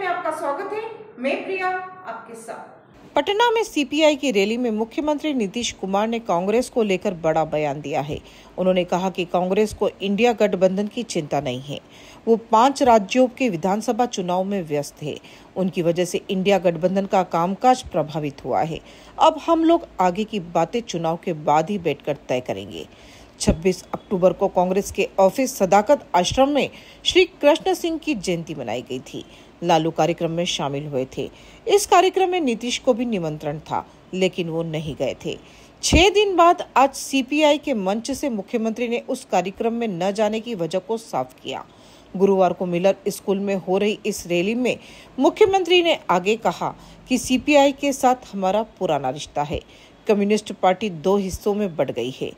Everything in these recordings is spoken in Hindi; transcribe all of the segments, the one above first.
में आपका स्वागत है मैं प्रिया आपके साथ पटना में सीपीआई की रैली में मुख्यमंत्री नीतीश कुमार ने कांग्रेस को लेकर बड़ा बयान दिया है उन्होंने कहा कि कांग्रेस को इंडिया गठबंधन की चिंता नहीं है वो पांच राज्यों के विधानसभा चुनाव में व्यस्त है उनकी वजह से इंडिया गठबंधन का कामकाज प्रभावित हुआ है अब हम लोग आगे की बातें चुनाव के बाद ही बैठकर तय करेंगे 26 अक्टूबर को कांग्रेस के ऑफिस सदाकत आश्रम में श्री कृष्ण सिंह की जयंती मनाई गई थी लालू कार्यक्रम में शामिल हुए थे इस कार्यक्रम में नीतीश को भी निमंत्रण था लेकिन वो नहीं गए थे छह दिन बाद आज सीपीआई के मंच से मुख्यमंत्री ने उस कार्यक्रम में न जाने की वजह को साफ किया गुरुवार को मिलर स्कूल में हो रही इस रैली में मुख्यमंत्री ने आगे कहा कि सीपीआई के साथ हमारा पुराना रिश्ता है कम्युनिस्ट पार्टी दो हिस्सों में बढ़ गई है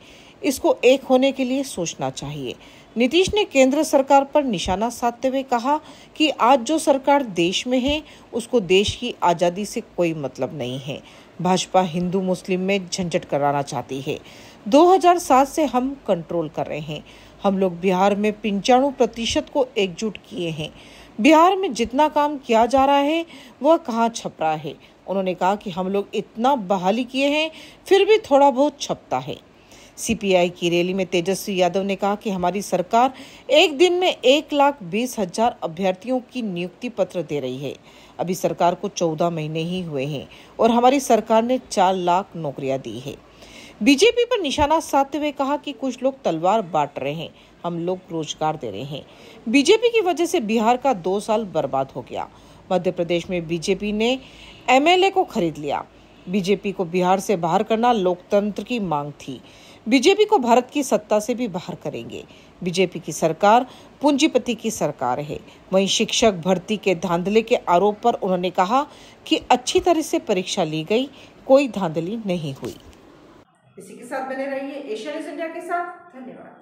इसको एक होने के लिए सोचना चाहिए नीतीश ने केंद्र सरकार पर निशाना साधते हुए कहा कि आज जो सरकार देश में है उसको देश की आज़ादी से कोई मतलब नहीं है भाजपा हिंदू मुस्लिम में झंझट कराना चाहती है 2007 से हम कंट्रोल कर रहे हैं हम लोग बिहार में पंचाणु प्रतिशत को एकजुट किए हैं बिहार में जितना काम किया जा रहा है वह कहाँ छप रहा है उन्होंने कहा कि हम लोग इतना बहाली किए हैं फिर भी थोड़ा बहुत छपता है सीपीआई की रैली में तेजस्वी यादव ने कहा कि हमारी सरकार एक दिन में एक लाख बीस हजार अभ्यर्थियों की नियुक्ति पत्र दे रही है अभी सरकार को चौदह महीने ही हुए हैं और हमारी सरकार ने चार लाख नौकरियां दी है बीजेपी पर निशाना साधते हुए कहा कि कुछ लोग तलवार बांट रहे हैं हम लोग रोजगार दे रहे हैं बीजेपी की वजह से बिहार का दो साल बर्बाद हो गया मध्य प्रदेश में बीजेपी ने एमएलए को खरीद लिया बीजेपी को बिहार से बाहर करना लोकतंत्र की मांग थी बीजेपी को भारत की सत्ता से भी बाहर करेंगे बीजेपी की सरकार पूंजीपति की सरकार है वहीं शिक्षक भर्ती के धांधले के आरोप पर उन्होंने कहा कि अच्छी तरह से परीक्षा ली गई कोई धांधली नहीं हुई इसी के साथ बने रहिए एशियन इंडिया के साथ धन्यवाद